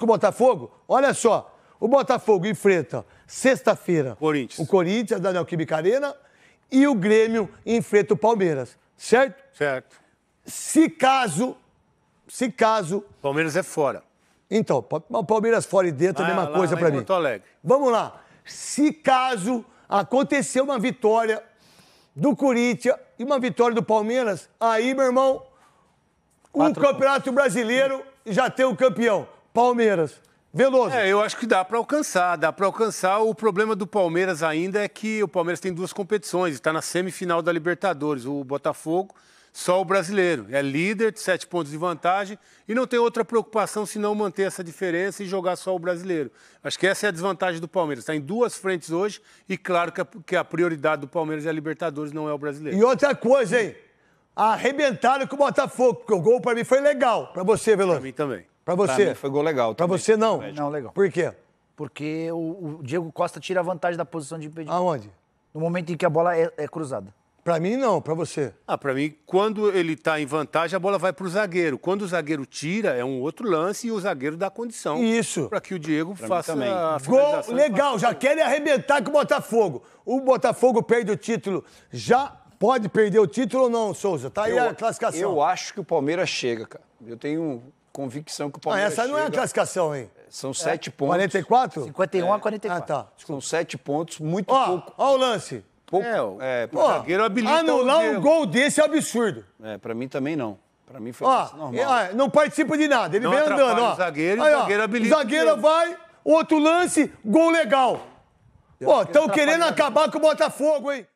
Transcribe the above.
com o Botafogo? Olha só, o Botafogo enfrenta sexta-feira o Corinthians, da Neoquímica Arena, e o Grêmio enfrenta o Palmeiras, certo? Certo. Se caso, se caso... Palmeiras é fora. Então, Palmeiras fora e dentro é a mesma lá, coisa para mim. Porto Alegre. Vamos lá. Se caso acontecer uma vitória do Corinthians e uma vitória do Palmeiras, aí, meu irmão, um campeonato brasileiro já tem o um campeão. Palmeiras. Veloso. É, eu acho que dá para alcançar, dá para alcançar. O problema do Palmeiras ainda é que o Palmeiras tem duas competições, está na semifinal da Libertadores. O Botafogo, só o brasileiro. É líder de sete pontos de vantagem e não tem outra preocupação senão manter essa diferença e jogar só o brasileiro. Acho que essa é a desvantagem do Palmeiras. Está em duas frentes hoje e claro que a, que a prioridade do Palmeiras é a Libertadores, não é o brasileiro. E outra coisa, hein? Arrebentaram com o Botafogo, porque o gol para mim foi legal. Para você, Veloso? Para mim também. Para você. foi gol legal. Para você não. Não, legal. Por quê? Porque o, o Diego Costa tira a vantagem da posição de impedimento. Aonde? No momento em que a bola é, é cruzada. Para mim, não, para você. Ah, para mim, quando ele tá em vantagem, a bola vai pro zagueiro. Quando o zagueiro tira, é um outro lance e o zagueiro dá condição. Isso. Para que o Diego pra faça também. a Gol, legal, já querem arrebentar com o Botafogo. O Botafogo perde o título já Pode perder o título ou não, Souza? Tá aí eu, a classificação. Eu acho que o Palmeiras chega, cara. Eu tenho convicção que o ah, Palmeiras chega. Ah, essa não chega. é a classificação, hein? São é. sete pontos. 44? 51 é. a 44. Ah, tá. São sete pontos, muito ó, pouco. Ó o lance. Pouco, é, é, o zagueiro habilita Anular um gol desse é absurdo. É, pra mim também não. Pra mim foi ó, normal. É, não participa de nada, ele não vem andando, ó. O zagueiro, aí, ó, zagueiro habilita. O vai, outro lance, gol legal. Pô, estão querendo acabar com o Botafogo, hein?